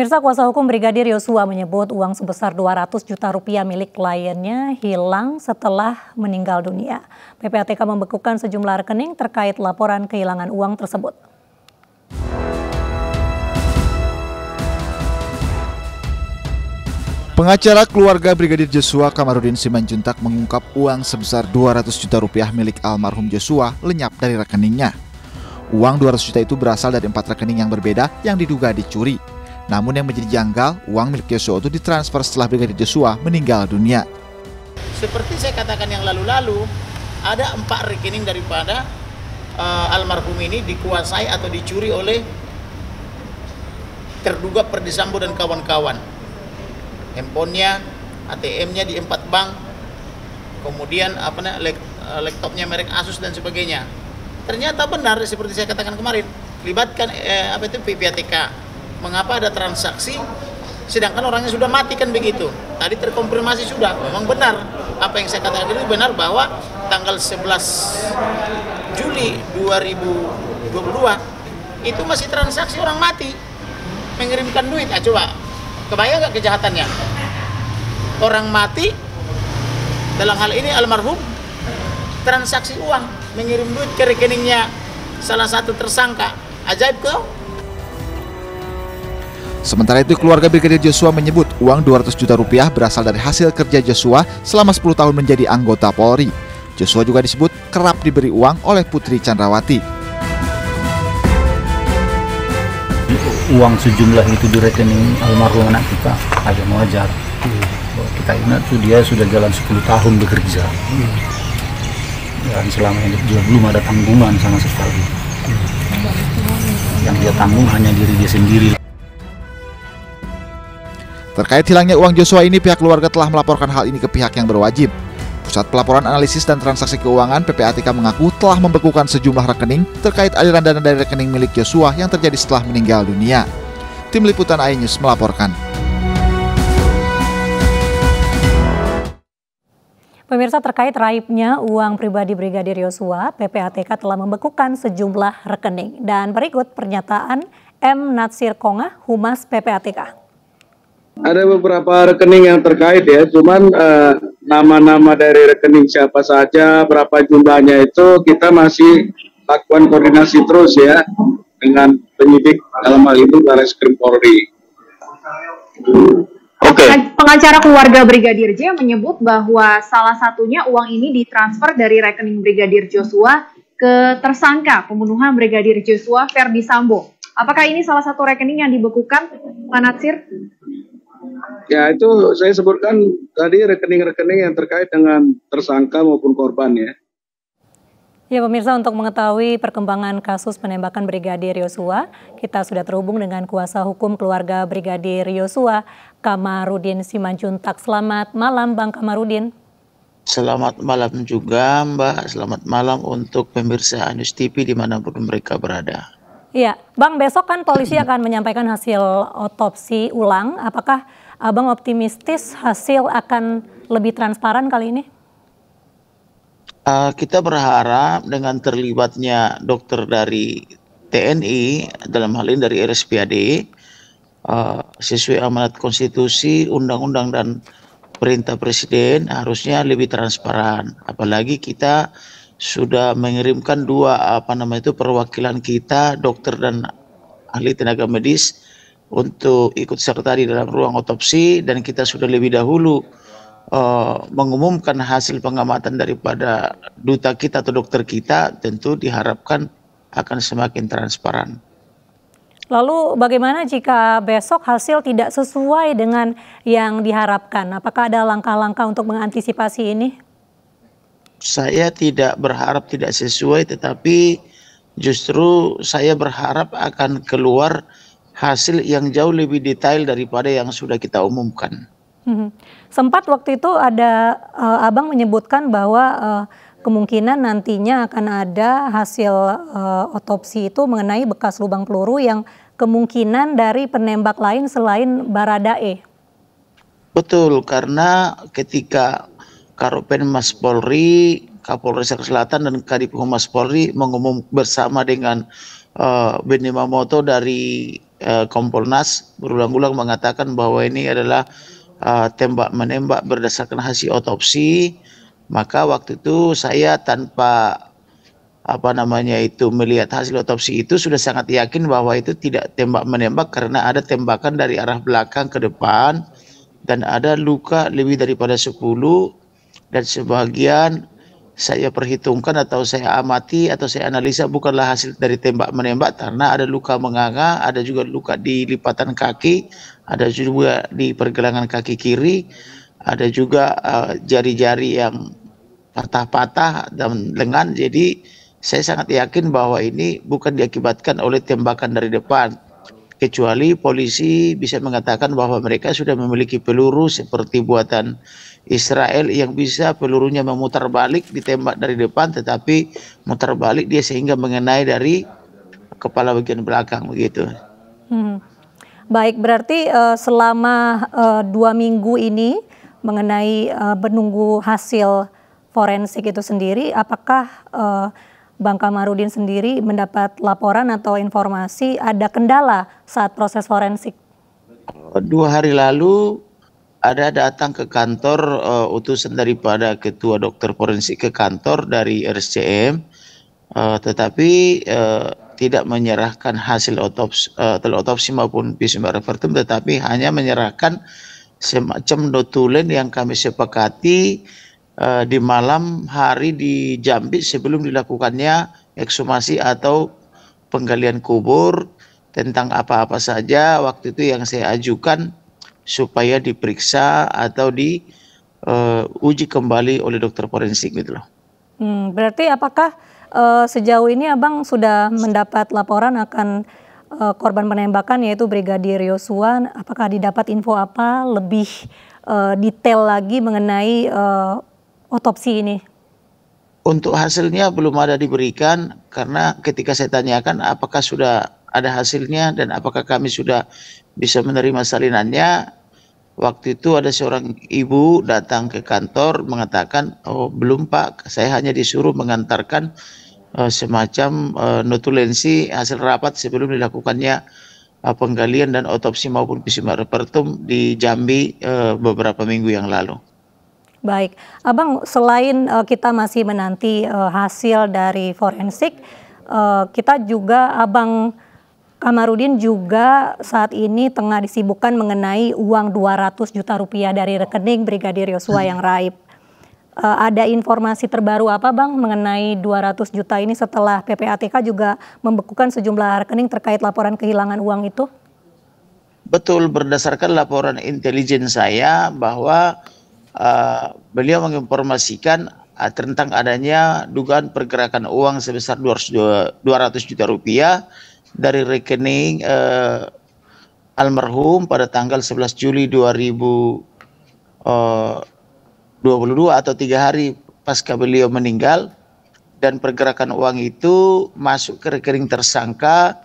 Pemirsa kuasa hukum Brigadir Yosua menyebut uang sebesar 200 juta rupiah milik kliennya hilang setelah meninggal dunia. PPATK membekukan sejumlah rekening terkait laporan kehilangan uang tersebut. Pengacara keluarga Brigadir Joshua Kamarudin Simanjuntak mengungkap uang sebesar 200 juta rupiah milik almarhum Joshua lenyap dari rekeningnya. Uang 200 juta itu berasal dari empat rekening yang berbeda yang diduga dicuri. Namun yang menjadi janggal, uang milik Yosua itu ditransfer setelah Brigadir Yosua meninggal dunia. Seperti saya katakan yang lalu-lalu, ada empat rekening daripada uh, almarhum ini dikuasai atau dicuri oleh terduga Perdisambo dan kawan-kawan. Handphonenya, ATM-nya di empat bank, kemudian apa namanya eh, laptopnya merek Asus dan sebagainya. Ternyata benar seperti saya katakan kemarin, libatkan eh, apa itu PPATK mengapa ada transaksi sedangkan orangnya sudah mati kan begitu tadi terkonfirmasi sudah memang benar apa yang saya katakan itu benar bahwa tanggal 11 Juli 2022 itu masih transaksi orang mati mengirimkan duit ya coba kebayang nggak kejahatannya orang mati dalam hal ini almarhum transaksi uang mengirim duit ke rekeningnya salah satu tersangka ajaib kok Sementara itu, keluarga Brigadir Joshua menyebut uang 200 juta rupiah berasal dari hasil kerja Joshua selama 10 tahun menjadi anggota Polri. Joshua juga disebut kerap diberi uang oleh Putri Chandrawati. Uang sejumlah itu di rekening almarhum anak kita agak mau ajar. Kita ingat tuh dia sudah jalan 10 tahun bekerja. Dan selama ini dia belum ada tanggungan sama sekali. Yang dia tanggung hanya diri dia sendiri. Terkait hilangnya uang Joshua ini, pihak keluarga telah melaporkan hal ini ke pihak yang berwajib. Pusat Pelaporan Analisis dan Transaksi Keuangan PPATK mengaku telah membekukan sejumlah rekening terkait aliran dana dari rekening milik Joshua yang terjadi setelah meninggal dunia. Tim Liputan iNews melaporkan. Pemirsa terkait raibnya uang pribadi Brigadir Yosua, PPATK telah membekukan sejumlah rekening. Dan berikut pernyataan M. Natsir Kongah, Humas PPATK. Ada beberapa rekening yang terkait ya, cuman nama eh, nama-nama dari rekening siapa saja, berapa jumlahnya itu kita masih lakukan koordinasi terus ya dengan penyidik dalam hal itu Baris Krim Polri. Oke. Okay. Pengacara keluarga Brigadir J menyebut bahwa salah satunya uang ini ditransfer dari rekening Brigadir Joshua ke tersangka pembunuhan Brigadir Joshua Ferdi Sambo. Apakah ini salah satu rekening yang dibekukan, Pak Natsir? Ya itu saya sebutkan tadi rekening-rekening yang terkait dengan tersangka maupun korban ya. Ya pemirsa untuk mengetahui perkembangan kasus penembakan Brigadir Yosua, kita sudah terhubung dengan kuasa hukum keluarga Brigadir Yosua, Kamarudin Simanjuntak. Selamat malam Bang Kamarudin. Selamat malam juga Mbak, selamat malam untuk pemirsa Anus TV dimanapun mereka berada. Iya, Bang besok kan polisi akan menyampaikan hasil otopsi ulang, apakah Abang optimistis hasil akan lebih transparan kali ini? Uh, kita berharap dengan terlibatnya dokter dari TNI dalam hal ini dari RSPAD uh, ah, sesuai amanat konstitusi, undang-undang dan perintah presiden harusnya lebih transparan. Apalagi kita sudah mengirimkan dua apa namanya itu perwakilan kita dokter dan ahli tenaga medis untuk ikut serta di dalam ruang otopsi dan kita sudah lebih dahulu uh, mengumumkan hasil pengamatan daripada duta kita atau dokter kita tentu diharapkan akan semakin transparan. Lalu bagaimana jika besok hasil tidak sesuai dengan yang diharapkan? Apakah ada langkah-langkah untuk mengantisipasi ini? Saya tidak berharap tidak sesuai tetapi justru saya berharap akan keluar hasil yang jauh lebih detail daripada yang sudah kita umumkan. Hmm. Sempat waktu itu ada uh, abang menyebutkan bahwa uh, kemungkinan nantinya akan ada hasil uh, otopsi itu mengenai bekas lubang peluru yang kemungkinan dari penembak lain selain Baradae. Betul, karena ketika Karopen Mas Polri, Kapolres Selatan dan Kadif Humas Polri mengumum bersama dengan uh, Benny Mamoto dari Eh, Kompolnas berulang-ulang mengatakan bahwa ini adalah uh, eh, tembak menembak berdasarkan hasil otopsi maka waktu itu saya tanpa apa namanya itu melihat hasil otopsi itu sudah sangat yakin bahwa itu tidak tembak menembak karena ada tembakan dari arah belakang ke depan dan ada luka lebih daripada 10 dan sebagian saya perhitungkan atau saya amati atau saya analisa bukanlah hasil dari tembak menembak karena ada luka menganga, ada juga luka di lipatan kaki, ada juga di pergelangan kaki kiri, ada juga eh, jari-jari uh, yang patah-patah dan lengan. Jadi saya sangat yakin bahwa ini bukan diakibatkan oleh tembakan dari depan. Kecuali polisi bisa mengatakan bahwa mereka sudah memiliki peluru seperti buatan Israel yang bisa pelurunya memutar balik ditembak dari depan tetapi mutar balik dia sehingga mengenai dari kepala bagian belakang begitu. Hmm. Baik, berarti uh, selama uh, dua minggu ini mengenai uh, menunggu hasil forensik itu sendiri, apakah uh, Bang Kamarudin sendiri mendapat laporan atau informasi ada kendala saat proses forensik? Dua hari lalu ada datang ke kantor uh, utusan daripada ketua dokter forensik ke kantor dari RSCM uh, eh, tetapi uh, tidak menyerahkan hasil otopsi, uh, otopsi maupun visum repertum tetapi hanya menyerahkan semacam notulen yang kami sepakati uh, di malam hari di Jambi sebelum dilakukannya ekshumasi atau penggalian kubur tentang apa-apa saja waktu itu yang saya ajukan supaya diperiksa atau di uh, uji kembali oleh dokter forensik gitu loh. Hmm, berarti apakah uh, sejauh ini Abang sudah mendapat laporan akan uh, korban penembakan yaitu Brigadir Yosua apakah didapat info apa lebih uh, detail lagi mengenai uh, otopsi ini? Untuk hasilnya belum ada diberikan karena ketika saya tanyakan apakah sudah ada hasilnya dan apakah kami sudah bisa menerima salinannya. Waktu itu ada seorang ibu datang ke kantor mengatakan, oh belum pak, saya hanya disuruh mengantarkan uh, semacam uh, notulensi hasil rapat sebelum dilakukannya uh, penggalian dan otopsi maupun PCR repertum di Jambi uh, beberapa minggu yang lalu. Baik, Abang, selain uh, kita masih menanti uh, hasil dari forensik, uh, kita juga Abang Kamarudin juga saat ini tengah disibukkan mengenai uang 200 juta rupiah dari rekening Brigadir Yosua hmm. yang raib. Uh, ada informasi terbaru apa Bang mengenai 200 juta ini setelah PPATK juga membekukan sejumlah rekening terkait laporan kehilangan uang itu? Betul, berdasarkan laporan intelijen saya bahwa uh, beliau menginformasikan uh, tentang adanya dugaan pergerakan uang sebesar 200, juta rupiah dari rekening uh, almarhum pada tanggal 11 Juli 2022 eh, atau tiga hari pasca beliau meninggal dan pergerakan uang itu masuk ke rekening tersangka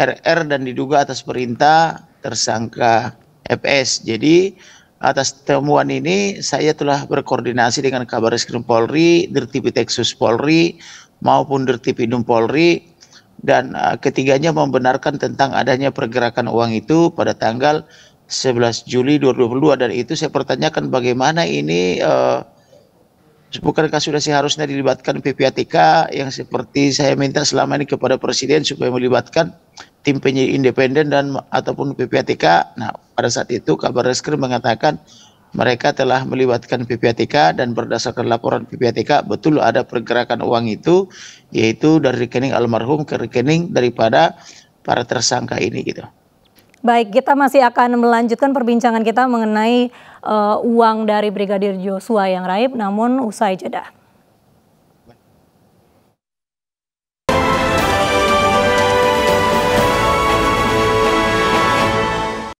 RR dan diduga atas perintah tersangka FS. Jadi atas temuan ini saya telah berkoordinasi dengan Kabar Eskrim Polri, Texas Polri maupun Dum Polri dan uh, ketiganya membenarkan tentang adanya pergerakan uang itu pada tanggal 11 Juli 2022 dan itu saya pertanyakan bagaimana ini uh, bukankah sudah seharusnya dilibatkan PPATK yang seperti saya minta selama ini kepada Presiden supaya melibatkan tim penyidik independen dan ataupun PPATK. Nah, pada saat itu kabar reskrim mengatakan mereka telah melibatkan PPATK dan berdasarkan laporan PPATK betul ada pergerakan uang itu yaitu dari rekening almarhum ke rekening daripada para tersangka ini gitu. Baik, kita masih akan melanjutkan perbincangan kita mengenai uh, uang dari Brigadir Joshua yang raib namun usai jeda.